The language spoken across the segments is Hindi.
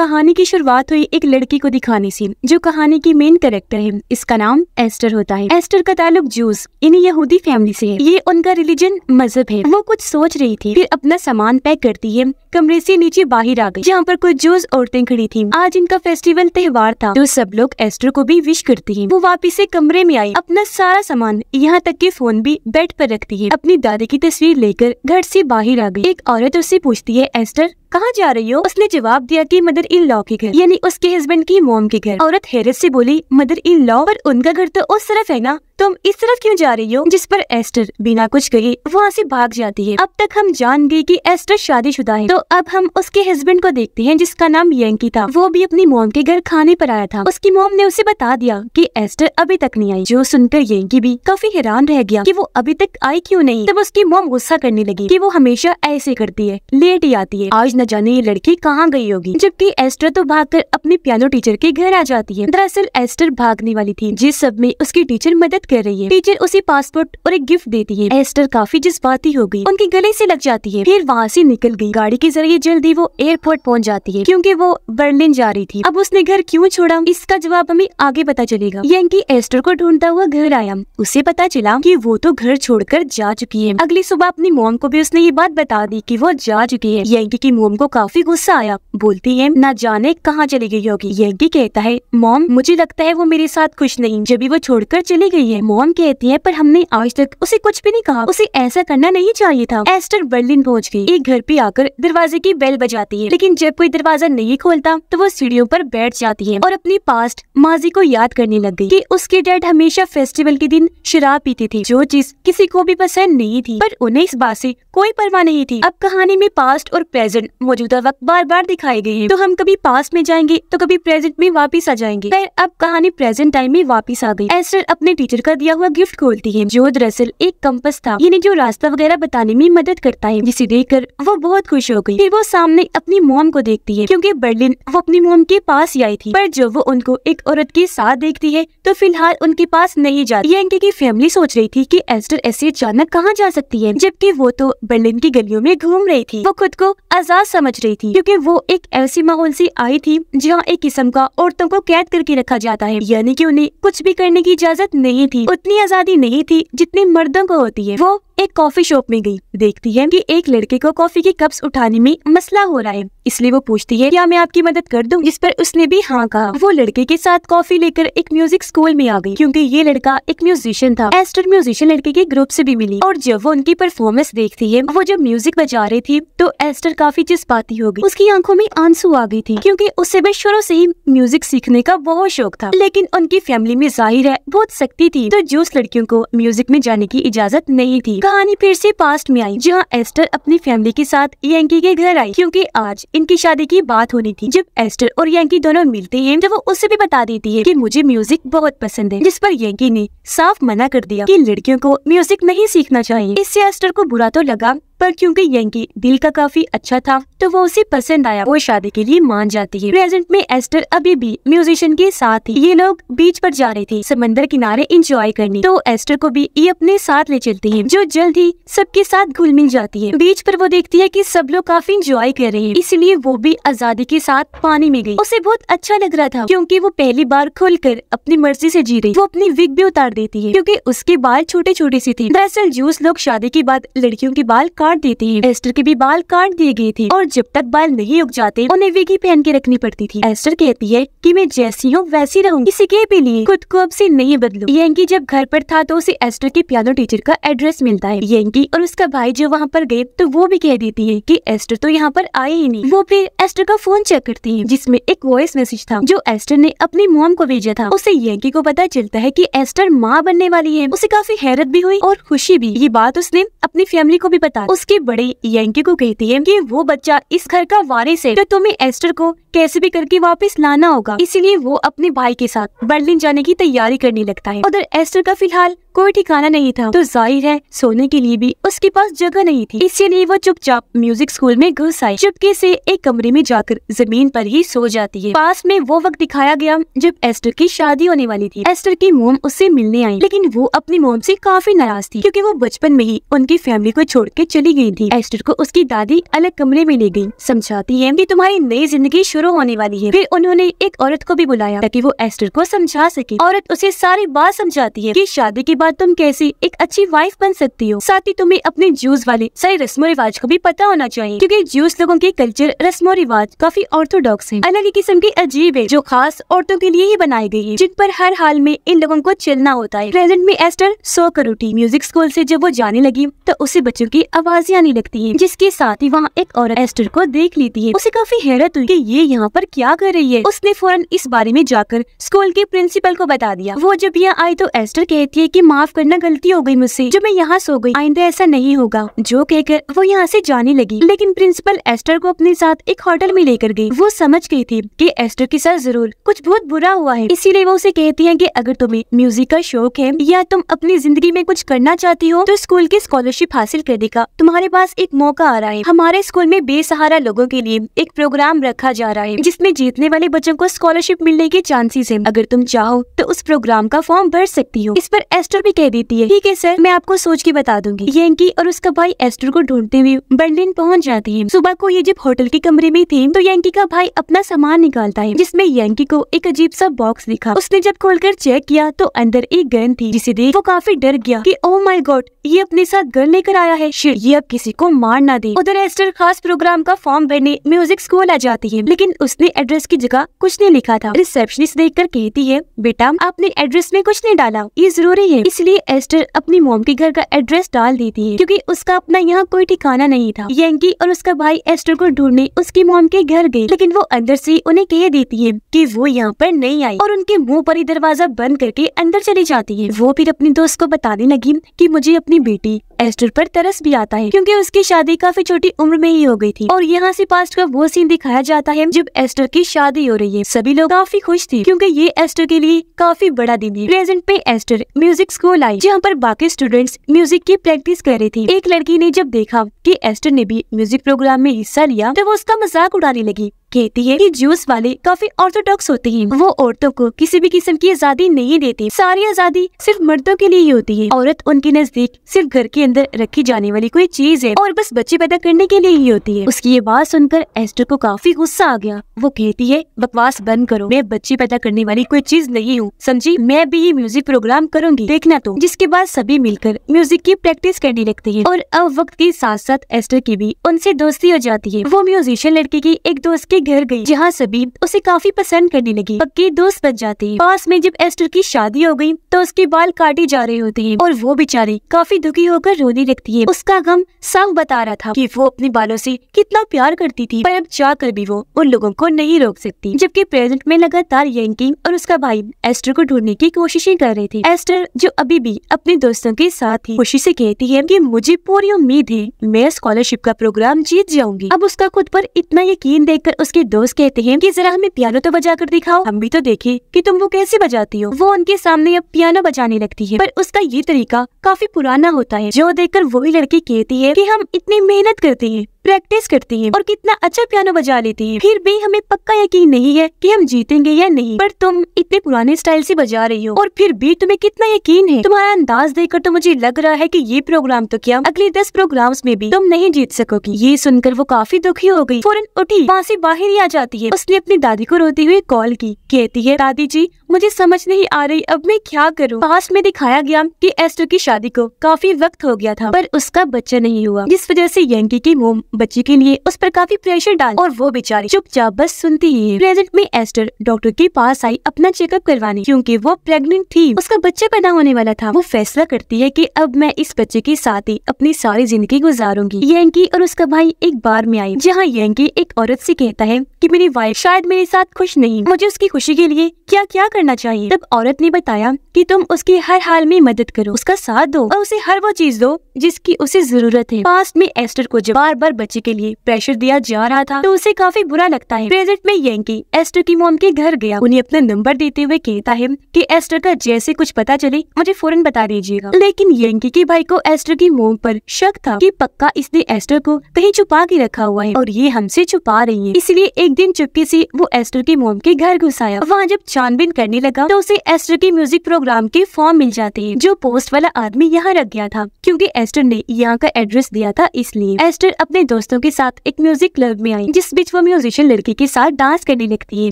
कहानी की शुरुआत हुई एक लड़की को दिखाने से जो कहानी की मेन कैरेक्टर है इसका नाम एस्टर होता है एस्टर का ताल्लुक जूस इन्हें यहूदी फैमिली से है ये उनका रिलीजन मजहब है वो कुछ सोच रही थी फिर अपना सामान पैक करती है कमरे से नीचे बाहर आ गई जहाँ पर कुछ जूस औरतें खड़ी थी आज इनका फेस्टिवल त्योहार था जो तो सब लोग एस्टर को भी विश करती है वो वापिस ऐसी कमरे में आई अपना सारा सामान यहाँ तक के फोन भी बेड पर रखती है अपनी दादी की तस्वीर लेकर घर ऐसी बाहर आ गई एक औरत उससे पूछती है एस्टर कहाँ जा रही हो उसने जवाब दिया कि मदर इन लॉ के घर यानी उसके हस्बैंड की मोम के घर औरत हैरत से बोली मदर इन लॉ पर उनका घर तो उस तरफ है ना तुम इस तरफ क्यों जा रही हो जिस पर एस्टर बिना कुछ कहे वहाँ से भाग जाती है अब तक हम जान गए कि एस्टर शादीशुदा है तो अब हम उसके हस्बैंड को देखते हैं जिसका नाम यंकी था वो भी अपनी मोम के घर खाने पर आया था उसकी मोम ने उसे बता दिया कि एस्टर अभी तक नहीं आई जो सुनकर यंकी भी काफी हैरान रह गया कि वो अभी तक आई क्यों नहीं तब उसकी मोम गुस्सा करने लगी कि वो हमेशा ऐसे करती है लेट ही आती है आज न जाने ये लड़की कहाँ गई होगी जबकि एस्टर तो कर अपने पियानो टीचर के घर आ जाती है दरअसल एस्टर भागने वाली थी जिस सब में उसकी टीचर मदद कर रही है टीचर उसे पासपोर्ट और एक गिफ्ट देती है एस्टर काफी जज्बाती हो गई उनके गले से लग जाती है फिर वहाँ से निकल गई गाड़ी के जरिए जल्दी वो एयरपोर्ट पहुँच जाती है क्योंकि वो बर्लिन जा रही थी अब उसने घर क्यों छोड़ा इसका जवाब हमें आगे पता चलेगा यंकी एस्टर को ढूंढता हुआ घर आया उसे पता चला की वो तो घर कर जा चुकी है अगली सुबह अपनी मोम को भी उसने ये बात बता दी की वो जा चुकी है यंकी की मोम को काफी गुस्सा आया बोलती है न जाने कहाँ चली गई होगी यंकी कहता है मोम मुझे लगता है वो मेरे साथ खुश नहीं जब वो छोड़कर चली गई है है मोम कहती है पर हमने आज तक उसे कुछ भी नहीं कहा उसे ऐसा करना नहीं चाहिए था एस्टर बर्लिन पहुँच गई एक घर पे आकर दरवाजे की बेल बजाती है लेकिन जब कोई दरवाजा नहीं खोलता तो वो सीढ़ियों पर बैठ जाती है और अपनी पास्ट माजी को याद करने लग गई कि उसके डैड हमेशा फेस्टिवल के दिन शराब पीती थी जो चीज किसी को भी पसंद नहीं थी पर उन्हें इस बात ऐसी कोई परवाह नहीं थी अब कहानी में पास्ट और प्रेजेंट मौजूदा वक्त बार बार दिखाई गयी है तो हम कभी पास्ट में जाएंगे तो कभी प्रेजेंट में वापिस आ जाएंगे अब कहानी प्रेजेंट टाइम में वापिस आ गयी एस्टर अपने टीचर का का दिया हुआ गिफ्ट खोलती है जो दरअसल एक कंपस था इन्हें जो रास्ता वगैरह बताने में मदद करता है जिसे देखकर वो बहुत खुश हो गई फिर वो सामने अपनी मोम को देखती है क्योंकि बर्लिन वो अपनी मोम के पास ही आई थी पर जब वो उनको एक औरत के साथ देखती है तो फिलहाल उनके पास नहीं जाती यंके की फैमिली सोच रही थी की एस्टर ऐसे अचानक कहाँ जा सकती है जबकि वो तो बर्लिन की गलियों में घूम रही थी वो खुद को आजाद समझ रही थी क्योंकि वो एक ऐसी माहौल से आई थी जहाँ एक किस्म का औरतों को कैद करके रखा जाता है यानी कि उन्हें कुछ भी करने की इजाजत नहीं थी उतनी आज़ादी नहीं थी जितनी मर्दों को होती है वो एक कॉफी शॉप में गई देखती है कि एक लड़के को कॉफी के कप्स उठाने में मसला हो रहा है इसलिए वो पूछती है क्या मैं आपकी मदद कर दूं इस पर उसने भी हाँ कहा वो लड़के के साथ कॉफी लेकर एक म्यूजिक स्कूल में आ गई क्योंकि ये लड़का एक म्यूजिशियन था एस्टर म्यूजिशियन लड़के के ग्रुप ऐसी भी मिली और जब वो उनकी परफॉर्मेंस देखती है वो जब म्यूजिक बजा रही थी तो एस्टर काफी चिस्पाती हो गई उसकी आंखों में आंसू आ गई थी क्यूँकी उसे भी शुरू ऐसी ही म्यूजिक सीखने का बहुत शौक था लेकिन उनकी फैमिली में जाहिर है बहुत सख्ती थी तो जो लड़कियों को म्यूजिक में जाने की इजाजत नहीं थी कहानी फिर से पास्ट में आई जहाँ एस्टर अपनी फैमिली के साथ यंकी के घर आई क्योंकि आज इनकी शादी की बात होनी थी जब एस्टर और यंकी दोनों मिलते हैं तो वो उससे भी बता देती है कि मुझे म्यूजिक बहुत पसंद है जिस पर यंकी ने साफ मना कर दिया कि लड़कियों को म्यूजिक नहीं सीखना चाहिए इससे एस्टर को बुरा तो लगा पर क्योंकि यंकी दिल का काफी अच्छा था तो वो उसे पसंद आया वो शादी के लिए मान जाती है प्रेजेंट में एस्टर अभी भी म्यूजिशियन के साथ ही ये लोग बीच पर जा रहे थे समंदर किनारे इंजॉय करने तो एस्टर को भी ये अपने साथ ले चलती है जो जल्द ही सबके साथ घुल मिल जाती है बीच पर वो देखती है की सब लोग काफी इंजॉय कर रहे हैं इसलिए वो भी आजादी के साथ पानी में गयी उसे बहुत अच्छा लग रहा था क्यूँकी वो पहली बार खुल कर अपनी मर्जी ऐसी जी रही वो अपनी विग भी उतार देती है क्यूँकी उसके बाल छोटे छोटे से थे दरअसल जूस लोग शादी के बाद लड़कियों के बाल काट काट देती है एस्टर के भी बाल काट दिए गए थे और जब तक बाल नहीं उग जाते उन्हें विगी पहन के रखनी पड़ती थी एस्टर कहती है की मैं जैसी हूँ वैसी रहूँ किसी के भी लिए खुद को अब से नहीं बदलू यंकी जब घर पर था तो उसे एस्टर के पियानो टीचर का एड्रेस मिलता है यंकी और उसका भाई जो वहाँ पर गए तो वो भी कह देती है की एस्टर तो यहाँ पर आए ही नहीं वो फिर एस्टर का फोन चेक करती है जिसमे एक वॉइस मैसेज था जो एस्टर ने अपनी मोम को भेजा था उसे यंकी को पता चलता है की एस्टर माँ बनने वाली है उसे काफी हैरत भी हुई और खुशी भी ये बात उसने अपनी फैमिली को भी बताया उसके बड़े यंकी को कहती है कि वो बच्चा इस घर का वारिस है तो तुम्हें एस्टर को कैसे भी करके वापस लाना होगा इसीलिए वो अपने भाई के साथ बर्लिन जाने की तैयारी करने लगता है उधर एस्टर का फिलहाल कोई ठिकाना नहीं था तो जाहिर है सोने के लिए भी उसके पास जगह नहीं थी इसीलिए वो चुपचाप म्यूजिक स्कूल में घुस आई चुपके से एक कमरे में जाकर जमीन पर ही सो जाती है पास में वो वक्त दिखाया गया जब एस्टर की शादी होने वाली थी एस्टर की मोम उससे मिलने आई लेकिन वो अपनी मोम से काफी नाराज थी क्यूँकी वो बचपन में ही उनकी फैमिली को छोड़ के चली गयी थी एस्टर को उसकी दादी अलग कमरे में ले गयी समझाती है की तुम्हारी नई जिंदगी शुरू होने वाली है फिर उन्होंने एक औरत को भी बुलाया ताकि वो एस्टर को समझा सके औरत उसे सारी बात समझाती है की शादी के बाद तुम कैसी एक अच्छी वाइफ बन सकती हो साथ ही तुम्हें अपने जूस वाले सारे रस्मों रिवाज को भी पता होना चाहिए क्योंकि जूस लोगों के कल्चर रस्मों रिवाज काफी ऑर्थोडॉक्स है अलग ही किस्म की अजीब है जो खास औरतों के लिए ही बनाई गई है जिन पर हर हाल में इन लोगों को चलना होता है प्रेजेंट में एस्टर सो करोटी म्यूजिक स्कूल ऐसी जब वो जाने लगी तो उसे बच्चों की आवाजें आने लगती है जिसके साथ ही वहाँ एक औरत एस्टर को देख लेती है उसे काफी हैरत हुई की ये यहाँ पर क्या कर रही है उसने फौरन इस बारे में जाकर स्कूल के प्रिंसिपल को बता दिया वो जब यहाँ आई तो एस्टर कहती है कि माफ करना गलती हो गई मुझसे जो मैं यहाँ सो गई आइंदा ऐसा नहीं होगा जो कहकर वो यहाँ से जाने लगी लेकिन प्रिंसिपल एस्टर को अपने साथ एक होटल में लेकर गई वो समझ गई थी कि एस्टर के साथ जरूर कुछ बहुत बुरा हुआ है इसीलिए वो उसे कहती है की अगर तुम्हें म्यूजिक का शौक है या तुम अपनी जिंदगी में कुछ करना चाहती हो तो स्कूल की स्कॉलरशिप हासिल करने का तुम्हारे पास एक मौका आ रहा है हमारे स्कूल में बेसहारा लोगों के लिए एक प्रोग्राम रखा जा रहा है जिसमे जीतने वाले बच्चों को स्कॉलरशिप मिलने के चांसेस है अगर तुम चाहो तो उस प्रोग्राम का फॉर्म भर सकती हो इस पर एस्टर और भी कह देती है ठीक है सर मैं आपको सोच के बता दूंगी यंकी और उसका भाई एस्टर को ढूंढते हुए बर्लिन पहुंच जाते हैं सुबह को ये जब होटल के कमरे में थे तो यंकी का भाई अपना सामान निकालता है जिसमे यंकी को एक अजीब सा बॉक्स दिखा उसने जब खोल चेक किया तो अंदर एक गन थी जिसे देख वो काफी डर गया की ओ माई गॉड ये अपने साथ गन लेकर आया है शिर ये अब किसी को मार ना दे उधर एस्टर खास प्रोग्राम का फॉर्म भरने म्यूजिक स्कूल आ जाती है लेकिन उसने एड्रेस की जगह कुछ नहीं लिखा था रिसेप्शनिस्ट देख कर कहती है बेटा आपने एड्रेस में कुछ नहीं डाला ये जरूरी है इसलिए एस्टर अपनी मोम के घर का एड्रेस डाल देती है क्योंकि उसका अपना यहाँ कोई ठिकाना नहीं था यंकी और उसका भाई एस्टर को ढूंढने उसकी मोम के घर गए लेकिन वो अंदर से उन्हें कह देती है कि वो यहाँ पर नहीं आई और उनके मुंह पर ही दरवाजा बंद करके अंदर चली जाती है वो फिर अपने दोस्त को बताने लगी कि मुझे अपनी बेटी एस्टर पर तरस भी आता है क्योंकि उसकी शादी काफी छोटी उम्र में ही हो गई थी और यहाँ से पास्ट का वो सीन दिखाया जाता है जब एस्टर की शादी हो रही है सभी लोग काफी खुश थे क्योंकि ये एस्टर के लिए काफी बड़ा दिन है प्रेजेंट पे एस्टर म्यूजिक स्कूल आई जहाँ पर बाकी स्टूडेंट्स म्यूजिक की प्रैक्टिस कर रही थी एक लड़की ने जब देखा कि एस्टर ने भी म्यूजिक प्रोग्राम में हिस्सा लिया तो वो उसका मजाक उड़ाने लगी कहती है कि जूस वाले काफी ऑर्थोडॉक्स होते हैं वो औरतों को किसी भी किस्म की आजादी नहीं देते सारी आजादी सिर्फ मर्दों के लिए ही होती है औरत उनके नजदीक सिर्फ घर के अंदर रखी जाने वाली कोई चीज है और बस बच्चे पैदा करने के लिए ही होती है उसकी ये बात सुनकर एस्टर को काफी गुस्सा आ गया वो कहती है बकवास बंद करो मैं बच्चे पैदा करने वाली कोई चीज नहीं हूँ समझी मैं भी ये म्यूजिक प्रोग्राम करूंगी देखना तो जिसके बाद सभी मिलकर म्यूजिक की प्रैक्टिस करने लगती है और अब वक्त के साथ साथ एस्टर की भी उनसे दोस्ती हो जाती है वो म्यूजिशियन लड़की की एक दोस्त के घर डर गई जहाँ सभी उसे काफी पसंद करने लगी पक्की दोस्त बन जाती पास में जब एस्टर की शादी हो गई तो उसके बाल काटे जा रहे होते हैं और वो बेचारी काफी दुखी होकर रोने लगती है उसका गम सब बता रहा था कि वो अपने बालों से कितना प्यार करती थी पर अब जाकर भी वो उन लोगों को नहीं रोक सकती जबकि प्रेजेंट में लगातार यंकिंग और उसका भाई एस्टर को ढूंढने की कोशिशें कर रहे थे एस्टर जो अभी भी अपने दोस्तों के साथ ही खुशी से कहती है कि मुझे पूरी उम्मीद है मैं स्कॉलरशिप का प्रोग्राम जीत जाऊंगी अब उसका खुद पर इतना यकीन देख उस उसके दोस्त कहते हैं कि जरा हमें पियानो तो बजा कर दिखाओ हम भी तो देखें कि तुम वो कैसे बजाती हो वो उनके सामने अब पियानो बजाने लगती है पर उसका ये तरीका काफी पुराना होता है जो देख कर वही लड़की कहती है की हम इतनी मेहनत करते हैं प्रैक्टिस करती है और कितना अच्छा पियानो बजा लेती है फिर भी हमें पक्का यकीन नहीं है कि हम जीतेंगे या नहीं पर तुम इतने पुराने स्टाइल से बजा रही हो और फिर भी तुम्हें कितना यकीन है तुम्हारा अंदाज देखकर तो मुझे लग रहा है कि ये प्रोग्राम तो क्या अगले दस प्रोग्राम्स में भी तुम नहीं जीत सकोगी ये सुनकर वो काफी दुखी हो गयी फौरन उठी वहाँ ऐसी बाहर बाहर ही आ जाती है उसने अपनी दादी को रोती हुई कॉल की कहती है दादी जी मुझे समझ नहीं आ रही अब मैं क्या करूँ पास में दिखाया गया कि एस्टो की शादी को काफी वक्त हो गया था पर उसका बच्चा नहीं हुआ जिस वजह से यंकी की मोम बच्चे के लिए उस पर काफी प्रेशर डाल और वो बेचारी चुपचाप बस सुनती ही है प्रेजेंट में एस्टर डॉक्टर के पास आई अपना चेकअप करवाने क्योंकि वो प्रेग्नेंट थी उसका बच्चा पैदा होने वाला था वो फैसला करती है की अब मैं इस बच्चे के साथ ही अपनी सारी जिंदगी गुजारूंगी यंकी और उसका भाई एक बार में आई जहाँ यंकी एक औरत ऐसी कहता है है कि मेरी वाइफ शायद मेरे साथ खुश नहीं मुझे उसकी खुशी के लिए क्या क्या करना चाहिए तब औरत ने बताया कि तुम उसकी हर हाल में मदद करो उसका साथ दो और उसे हर वो चीज दो जिसकी उसे जरूरत है पास्ट में एस्टर को जब बार बार बच्चे के लिए प्रेशर दिया जा रहा था तो उसे काफी बुरा लगता है प्रेजेंट में यंकी एस्टर की मोम के घर गया उन्हें अपना नंबर देते हुए कहता है की एस्टर का जैसे कुछ पता चले मुझे फौरन बता दीजिएगा लेकिन यंकी के भाई को एस्टर की मोम आरोप शक था की पक्का इसने एस्टर को कहीं छुपा के रखा हुआ है और ये हमसे छुपा रही है इसलिए एक दिन चुपके से वो एस्टर की मोम के घर घुस आया वहाँ जब छानबीन करने लगा तो उसे एस्टर के म्यूजिक प्रोग्राम के फॉर्म मिल जाते हैं जो पोस्ट वाला आदमी यहाँ रख गया था क्योंकि एस्टर ने यहाँ का एड्रेस दिया था इसलिए एस्टर अपने दोस्तों के साथ एक म्यूजिक क्लब में आई जिस बीच वो म्यूजिशियन लड़की के साथ डांस करने लगती है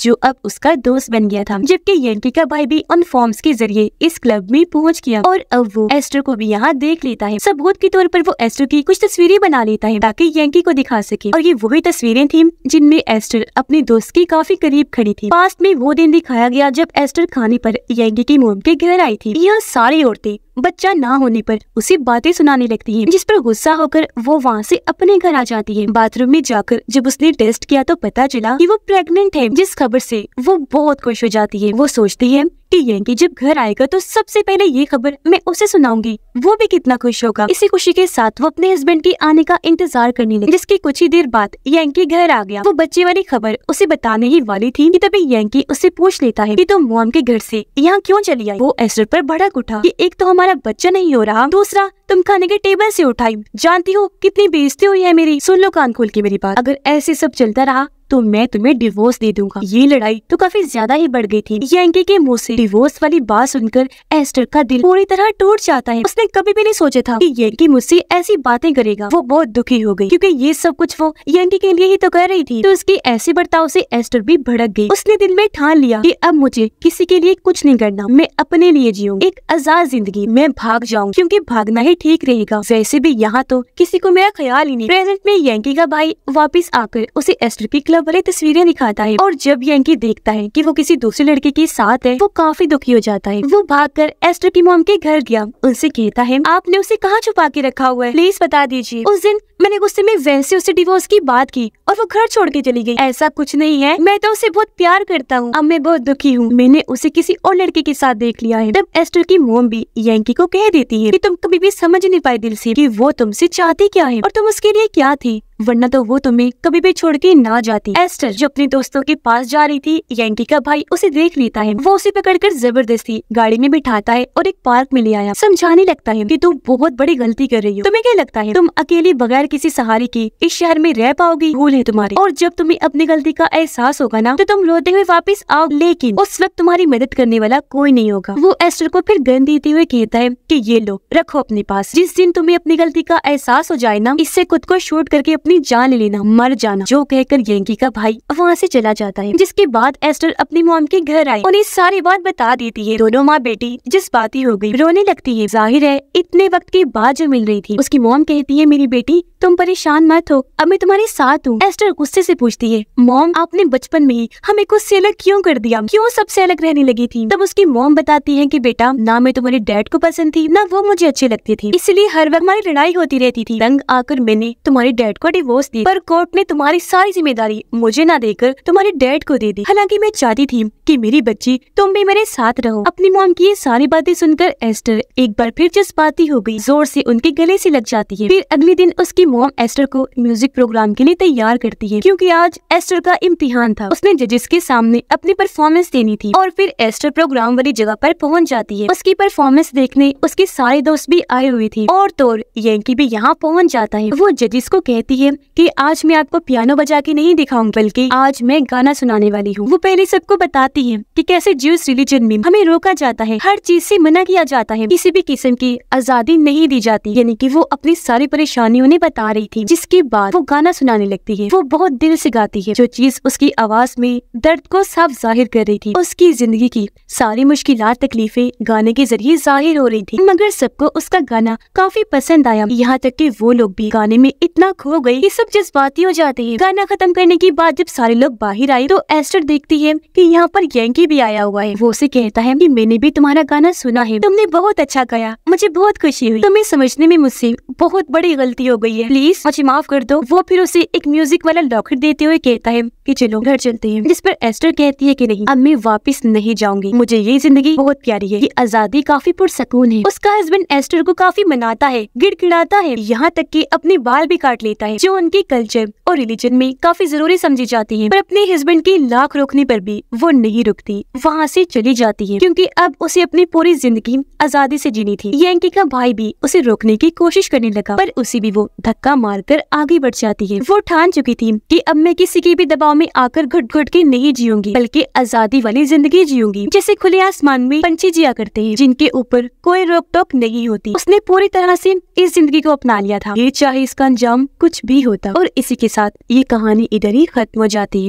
जो अब उसका दोस्त बन गया था जबकि यंकी का भाई भी उन फॉर्म के जरिए इस क्लब में पहुँच गया और अब वो एस्टर को भी यहाँ देख लेता है सबूत के तौर पर वो एस्टर की कुछ तस्वीरें बना लेता है ताकि यंकी को दिखा सके और ये वही तस्वीरें थी जिनमें एस्टर अपने दोस्त के काफी करीब खड़ी थी पास्ट में वो दिन दिखाया गया जब एस्टर खाने पर यंगी की मोम के घर आई थी यह सारी औरतें बच्चा ना होने पर उसे बातें सुनाने लगती है जिस पर गुस्सा होकर वो वहाँ से अपने घर आ जाती है बाथरूम में जाकर जब उसने टेस्ट किया तो पता चला कि वो प्रेग्नेंट है जिस खबर से वो बहुत खुश हो जाती है वो सोचती है कि जब घर आएगा तो सबसे पहले ये खबर मैं उसे सुनाऊंगी वो भी कितना खुश होगा इसी खुशी के साथ वो अपने हस्बैंड के आने का इंतजार करने लगी जिसकी कुछ ही देर बाद यंकी घर आ गया वो बच्चे वाली खबर उसे बताने ही वाली थी कि तभी यंकी उसे पूछ लेता है कि तुम तो मॉम के घर से यहाँ क्यों चली आई वो एस्टर पर भड़क उठा की एक तो हमारे तुम्हारा बच्चा नहीं हो रहा दूसरा तुम खाने के टेबल से उठाई जानती हो कितनी बेइज्जती हुई है मेरी सुन लो कान खोल के मेरी बात अगर ऐसे सब चलता रहा तो मैं तुम्हें डिवोर्स दे दूंगा ये लड़ाई तो काफी ज्यादा ही बढ़ गई थी यंकी के मुंह से डिवोर्स वाली बात सुनकर एस्टर का दिल पूरी तरह टूट जाता है उसने कभी भी नहीं सोचा था कि यंकी मुझसे ऐसी बातें करेगा वो बहुत दुखी हो गई क्योंकि ये सब कुछ वो यंकी के लिए ही तो कर रही थी तो उसके ऐसे बर्ताव ऐसी एस्टर भी भड़क गयी उसने दिल में ठान लिया की अब मुझे किसी के लिए कुछ नहीं करना मैं अपने लिए जीऊँ एक आजाद जिंदगी मैं भाग जाऊँ क्यूँकी भागना ही ठीक रहेगा वैसे भी यहाँ तो किसी को मेरा ख्याल ही नहीं प्रेजेंट में यंकी का भाई वापिस आकर उसे एस्टर की क्लब वाली तस्वीरें दिखाता है और जब यंकी देखता है कि वो किसी दूसरे लड़के के साथ है वो काफी दुखी हो जाता है वो भागकर एस्टर की मोम के घर गया उनसे कहता है आपने उसे कहाँ छुपा के रखा हुआ है प्लीज बता दीजिए उस दिन मैंने गुस्से में वैसे उसे डिवोर्स की बात की और वो घर छोड़ के चली गई ऐसा कुछ नहीं है मैं तो उसे बहुत प्यार करता हूँ अब मैं बहुत दुखी हूँ मैंने उसे किसी और लड़के के साथ देख लिया है तब एस्टर की मोम भी यंकी को कह देती है की तुम कभी भी समझ नहीं पाए दिल से की वो तुमसे चाहती क्या है और तुम उसके लिए क्या थी वरना तो वो तुम्हें कभी भी छोड़ के ना जाती एस्टर जो अपने दोस्तों के पास जा रही थी यंकी का भाई उसे देख लेता है वो उसे पकड़कर जबरदस्ती गाड़ी में बिठाता है और एक पार्क में ले आया समझाने लगता है कि तुम बहुत बड़ी गलती कर रही हो तुम्हें क्या लगता है तुम अकेले बगैर किसी सहारे के इस शहर में रह पाओगी भूल है तुम्हारी और जब तुम्हें अपनी गलती का एहसास होगा ना तो तुम रोते हुए वापिस आओ लेकिन उस वक्त तुम्हारी मदद करने वाला कोई नहीं होगा वो एस्टर को फिर गन देते हुए कहता है की ये लो रखो अपने पास जिस दिन तुम्हें अपनी गलती का एहसास हो जाए ना इससे खुद को शूट करके अपनी जान लेना मर जाना जो कहकर येंगी का भाई वहाँ से चला जाता है जिसके बाद एस्टर अपनी मोम के घर आई उन्हें सारी बात बता देती है दोनों माँ बेटी जिस बात ही हो गई रोने लगती है जाहिर है इतने वक्त के बाद जो मिल रही थी उसकी मोम कहती है मेरी बेटी तुम परेशान मत हो अब मैं तुम्हारे साथ हूँ एस्टर गुस्से से पूछती है मोम आपने बचपन में ही हमें कुछ से अलग क्यों कर दिया क्यों सबसे अलग रहने लगी थी तब उसकी मोम बताती है कि बेटा ना मैं तुम्हारे डैड को पसंद थी ना वो मुझे अच्छी लगती थी इसलिए हर वक्त हमारी लड़ाई होती रहती थी रंग आकर मैंने तुम्हारे डैड को डिवोर्स दी पर कोर्ट ने तुम्हारी सारी जिम्मेदारी मुझे ना देकर तुम्हारे डैड को दे दी हालांकि मैं चाहती थी कि मेरी बच्ची तुम भी मेरे साथ रहो अपनी मोम की ये सारी बातें सुनकर एस्टर एक बार फिर जज्बाती हो गई जोर से उनके गले से लग जाती है फिर अगले दिन उसकी मोम एस्टर को म्यूजिक प्रोग्राम के लिए तैयार करती है क्यूँकी आज एस्टर का इम्तिहान था उसने जजेस के सामने अपनी परफॉर्मेंस देनी थी और फिर एस्टर प्रोग्राम वाली जगह आरोप पहुँच जाती है उसकी परफॉर्मेंस देखने उसके सारे दोस्त भी आए हुए थे और तो यंकी भी यहाँ पहुँच जाता है वो जजेस को कहती है इसलिए कि आज मैं आपको पियानो बजा के नहीं दिखाऊं बल्कि आज मैं गाना सुनाने वाली हूँ वो पहले सबको बताती है कि कैसे जूस रिलीजन में हमें रोका जाता है हर चीज से मना किया जाता है किसी भी किस्म की आजादी नहीं दी जाती यानी कि वो अपनी सारी परेशानियों ने बता रही थी जिसके बाद वो गाना सुनाने लगती है वो बहुत दिल से गाती है जो चीज उसकी आवाज में दर्द को साफ जाहिर कर रही थी उसकी जिंदगी की सारी मुश्किल तकलीफे गाने के जरिए जाहिर हो रही थी मगर सबको उसका गाना काफी पसंद आया यहाँ तक की वो लोग भी गाने में इतना खो गए ये सब जज्बाती हो जाते हैं गाना खत्म करने के बाद जब सारे लोग बाहर आए तो एस्टर देखती है कि यहाँ पर यंकी भी आया हुआ है वो उसे कहता है कि मैंने भी तुम्हारा गाना सुना है तुमने बहुत अच्छा गाया मुझे बहुत खुशी हुई तुम्हें समझने में मुझसे बहुत बड़ी गलती हो गई है प्लीज मुझे माफ कर दो वो फिर उसे एक म्यूजिक वाला लॉकेट देते हुए कहता है कि चलो घर चलते हैं जिस पर एस्टर कहती है कि नहीं अब मैं वापस नहीं जाऊंगी मुझे ये जिंदगी बहुत प्यारी है ये आजादी काफी पुरसकून है उसका हस्बैंड एस्टर को काफी मनाता है गिड़गिड़ाता है यहाँ तक की अपने बाल भी काट लेता है जो उनके कल्चर और रिलीजन में काफी जरूरी समझी जाती है पर अपने हस्बैंड की लाख रोकने पर भी वो नहीं रुकती वहाँ से चली जाती है क्योंकि अब उसे अपनी पूरी जिंदगी आजादी से जीनी थी यंकी का भाई भी उसे रोकने की कोशिश करने लगा पर उसे भी वो धक्का मारकर आगे बढ़ जाती है वो ठान चुकी थी की अब मैं किसी के भी दबाव में आकर घुट घुट के नहीं जीऊंगी बल्कि आजादी वाली जिंदगी जीऊंगी जैसे खुले आसमान में पंछी जिया करते हैं जिनके ऊपर कोई रोक टोक नहीं होती उसने पूरी तरह से इस जिंदगी को अपना लिया था ये चाहे इसका अंजाम कुछ भी होता और इसी के साथ ये कहानी इधर ही खत्म हो जाती है